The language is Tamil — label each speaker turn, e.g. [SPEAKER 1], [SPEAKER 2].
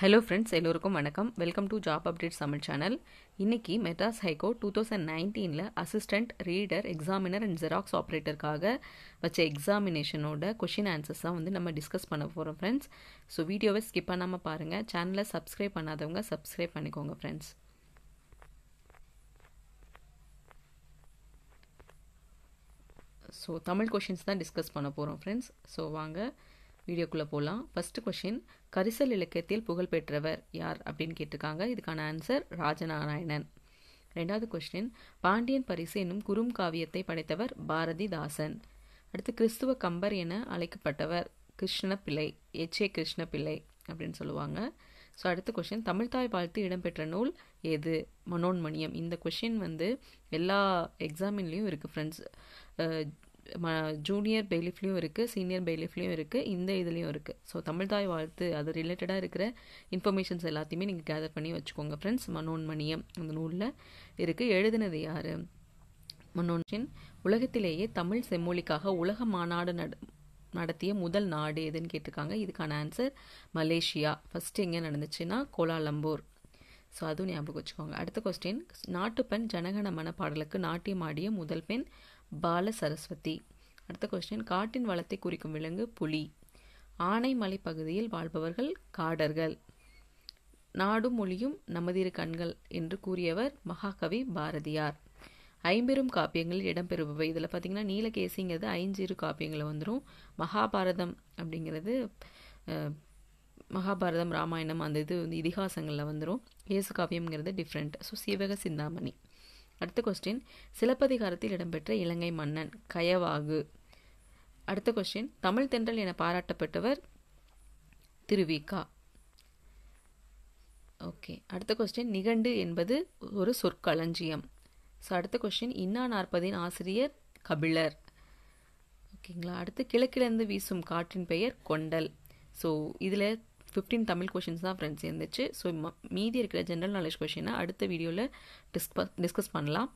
[SPEAKER 1] ஹலோ ஃப்ரெண்ட்ஸ் எல்லோருக்கும் வணக்கம் welcome to job update Tamil channel இன்றைக்கி மெட்ராஸ் ஹைகோ டூ தௌசண்ட் நைன்டீனில் assistant reader examiner and xerox ஆப்ரேட்டருக்காக வச்ச எக்ஸாமினேஷனோட கொஷின் ஆன்சர்ஸ் தான் வந்து நம்ம டிஸ்கஸ் பண்ண போகிறோம் ஃப்ரெண்ட்ஸ் ஸோ வீடியோவை ஸ்கிப் பண்ணாமல் பாருங்கள் சேனலை சப்ஸ்கிரைப் பண்ணாதவங்க சப்ஸ்கிரைப் பண்ணிக்கோங்க ஃப்ரெண்ட்ஸ் ஸோ தமிழ் கொஷின்ஸ் தான் டிஸ்கஸ் பண்ண போகிறோம் ஃப்ரெண்ட்ஸ் ஸோ வாங்க வீடியோக்குள்ளே போகலாம் ஃபஸ்ட்டு கொஷின் கரிசல் இலக்கியத்தில் புகழ்பெற்றவர் யார் அப்படின்னு கேட்டிருக்காங்க இதுக்கான ஆன்சர் ராஜநாராயணன் ரெண்டாவது கொஸ்டின் பாண்டியன் பரிசு என்னும் குறும் காவியத்தை படைத்தவர் பாரதிதாசன் அடுத்து கிறிஸ்துவ கம்பர் என அழைக்கப்பட்டவர் கிருஷ்ணப்பிள்ளை எச் ஏ கிருஷ்ணப்பிள்ளை அப்படின்னு சொல்லுவாங்க ஸோ அடுத்த கொஷின் தமிழ்தாய் வாழ்த்து இடம்பெற்ற நூல் எது மனோன்மணியம் இந்த கொஷின் வந்து எல்லா எக்ஸாமின்லேயும் இருக்குது ஃப்ரெண்ட்ஸ் ஜூனியர் பெய்லிஃப்லேயும் இருக்குது சீனியர் பெய்லிஃப்லேயும் இருக்குது இந்த இதுலேயும் இருக்குது ஸோ தமிழ்தாய் வாழ்த்து அது ரிலேட்டடாக இருக்கிற இன்ஃபர்மேஷன்ஸ் எல்லாத்தையுமே நீங்கள் கேதர் பண்ணி வச்சுக்கோங்க ஃப்ரெண்ட்ஸ் மனோன்மணியம் அந்த நூலில் இருக்குது எழுதினது யார் மனோன்மணியன் உலகத்திலேயே தமிழ் செம்மொழிக்காக உலக மாநாடு நட நடத்திய முதல் நாடு எதுன்னு கேட்டிருக்காங்க இதுக்கான ஆன்சர் மலேசியா ஃபஸ்ட்டு எங்கே நடந்துச்சுன்னா கோலாலம்பூர் ஸோ அதுவும் ஞாபகம் வச்சுக்கோங்க அடுத்த கொஸ்டின் நாட்டுப்பெண் மன பாடலுக்கு நாட்டியம் ஆடிய முதல் பெண் பால சரஸ்வதி அடுத்த கொஸ்டின் காட்டின் வளத்தை குறிக்கும் விலங்கு புலி ஆனைமலை பகுதியில் வாழ்பவர்கள் காடர்கள் நாடும் மொழியும் நமதிரு கண்கள் என்று கூறியவர் மகாகவி பாரதியார் ஐம்பெரும் காப்பியங்கள் இடம்பெறுபவை இதில் பார்த்திங்கன்னா நீலகேசிங்கிறது ஐஞ்சிறு காப்பியங்களை வந்துடும் மகாபாரதம் அப்படிங்கிறது மகாபாரதம் ராமாயணம் அந்த இது வந்து இதிகாசங்களில் வந்துடும் இயேசு காவியம்ங்கிறது டிஃப்ரெண்ட் ஸோ சிவக சிந்தாமணி அடுத்த கொஸ்டின் சிலப்பதிகாரத்தில் இடம்பெற்ற இலங்கை மன்னன் கயவாகு அடுத்த கொஸ்டின் தமிழ் தென்றல் என பாராட்டப்பட்டவர் திருவிகா ஓகே அடுத்த கொஸ்டின் நிகண்டு என்பது ஒரு சொற்களஞ்சியம் ஸோ அடுத்த கொஸ்டின் இன்னா நாற்பதின் ஆசிரியர் கபிலர் ஓகேங்களா அடுத்து கிழக்கிலிருந்து வீசும் காற்றின் பெயர் கொண்டல் ஸோ இதில் ஃபிஃப்டீன் தமிழ் கொஷின்ஸ் தான் ஃப்ரெண்ட்ஸ் இருந்துச்சு ஸோ மீதி இருக்கிற ஜென்ரல் நாலேஜ் கொஷினை அடுத்த வீடியோவில் டிஸ்க டிஸ்கஸ் பண்ணலாம்